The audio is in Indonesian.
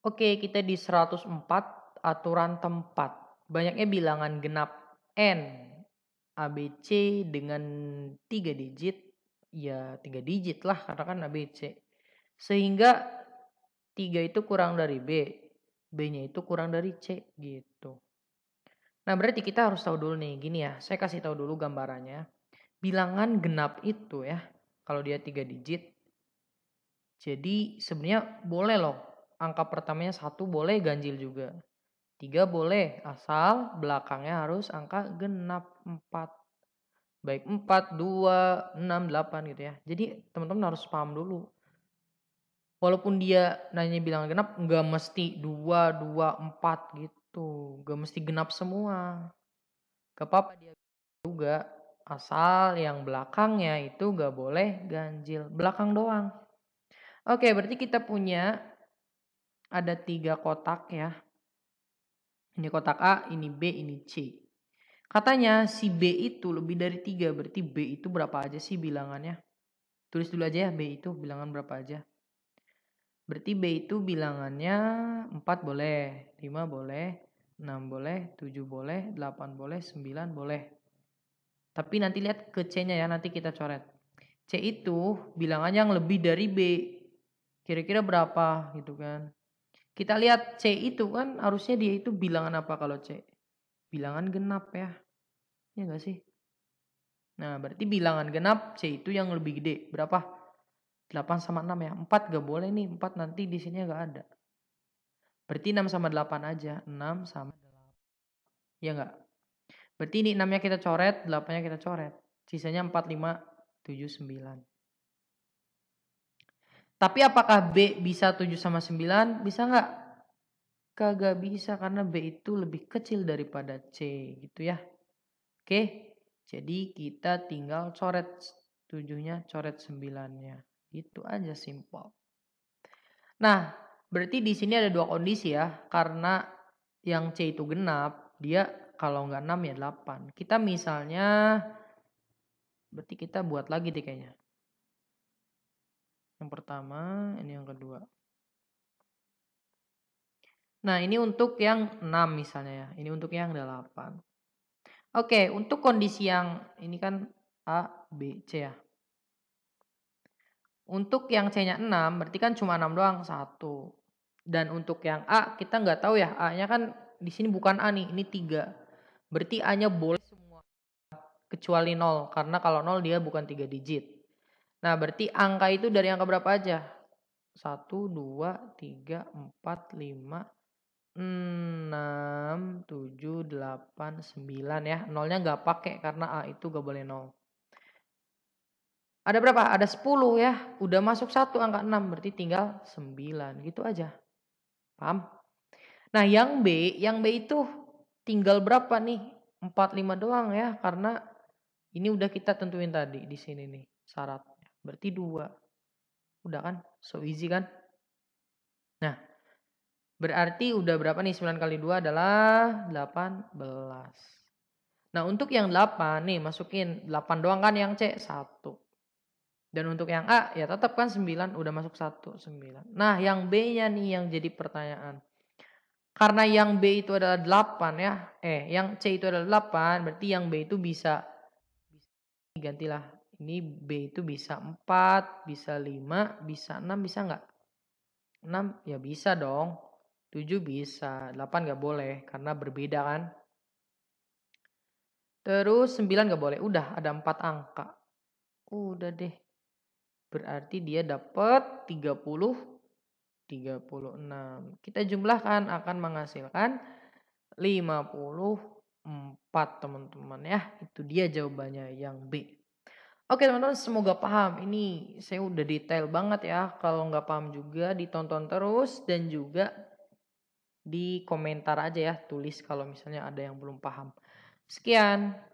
Oke, kita di 104 aturan tempat. Banyaknya bilangan genap n ABC dengan 3 digit ya 3 digit lah karena kan ABC. Sehingga 3 itu kurang dari B, B-nya itu kurang dari C gitu. Nah, berarti kita harus tahu dulu nih gini ya. Saya kasih tahu dulu gambarannya. Bilangan genap itu ya kalau dia 3 digit. Jadi sebenarnya boleh loh angka pertamanya satu boleh ganjil juga. Tiga boleh, asal belakangnya harus angka genap empat. Baik empat, dua, enam, delapan gitu ya. Jadi teman-teman harus paham dulu. Walaupun dia nanya bilang genap, nggak mesti dua, dua, empat gitu. Nggak mesti genap semua. Gak apa-apa dia juga. Asal yang belakangnya itu nggak boleh ganjil. Belakang doang. Oke, berarti kita punya ada tiga kotak ya. Ini kotak A, ini B, ini C. Katanya si B itu lebih dari tiga, berarti B itu berapa aja sih bilangannya? Tulis dulu aja ya B itu bilangan berapa aja. Berarti B itu bilangannya 4 boleh, 5 boleh, 6 boleh, 7 boleh, 8 boleh, 9 boleh. Tapi nanti lihat ke C-nya ya, nanti kita coret. C itu bilangan yang lebih dari B. Kira-kira berapa gitu kan. Kita lihat C itu kan harusnya dia itu bilangan apa kalau C? Bilangan genap ya. Ya enggak sih? Nah, berarti bilangan genap C itu yang lebih gede. Berapa? 8 sama 6 ya. 4 gak boleh nih. 4 nanti di sini gak ada. Berarti 6 sama 8 aja. 6 sama 8. Ya enggak? Berarti ini 6-nya kita coret, 8-nya kita coret. Sisanya 4, 5, 7, 9. Tapi apakah B bisa 7 sama 9? Bisa nggak? Kagak bisa karena B itu lebih kecil daripada C gitu ya. Oke, jadi kita tinggal coret 7-nya, coret 9-nya. Gitu aja simpel. Nah, berarti di sini ada dua kondisi ya. Karena yang C itu genap, dia kalau nggak 6 ya 8. Kita misalnya, berarti kita buat lagi deh kayaknya pertama, ini yang kedua. Nah, ini untuk yang 6 misalnya ya. Ini untuk yang 8. Oke, untuk kondisi yang ini kan A, B, C ya. Untuk yang C-nya 6, berarti kan cuma 6 doang, 1. Dan untuk yang A, kita nggak tahu ya. A-nya kan di sini bukan A nih, ini 3. Berarti A-nya boleh semua kecuali 0. Karena kalau 0 dia bukan 3 digit. Nah, berarti angka itu dari angka berapa aja? 1, 2, 3, 4, 5, 6, 7, 8, 9 ya. Nolnya nggak pakai karena A itu nggak boleh nol. Ada berapa? Ada 10 ya. Udah masuk satu angka 6 berarti tinggal 9 gitu aja. Paham? Nah yang B, yang B itu tinggal berapa nih? 45 doang ya karena ini udah kita tentuin tadi di sini nih syarat berarti 2. Udah kan? So easy kan? Nah, berarti udah berapa nih 9 kali 2 adalah 18. Nah, untuk yang 8 nih masukin 8 doang kan yang C 1. Dan untuk yang A ya tetap kan 9 udah masuk 1 9. Nah, yang B-nya nih yang jadi pertanyaan. Karena yang B itu adalah 8 ya. Eh, yang C itu adalah 8, berarti yang B itu bisa digantilah ini B itu bisa 4, bisa 5, bisa 6, bisa nggak? 6 ya bisa dong. 7 bisa, 8 nggak boleh karena berbeda kan. Terus 9 nggak boleh, udah ada 4 angka. Udah deh. Berarti dia dapat 30, 36. Kita jumlahkan akan menghasilkan 54 teman-teman ya. Itu dia jawabannya yang B. Oke teman-teman semoga paham ini saya udah detail banget ya kalau nggak paham juga ditonton terus dan juga di komentar aja ya tulis kalau misalnya ada yang belum paham. Sekian.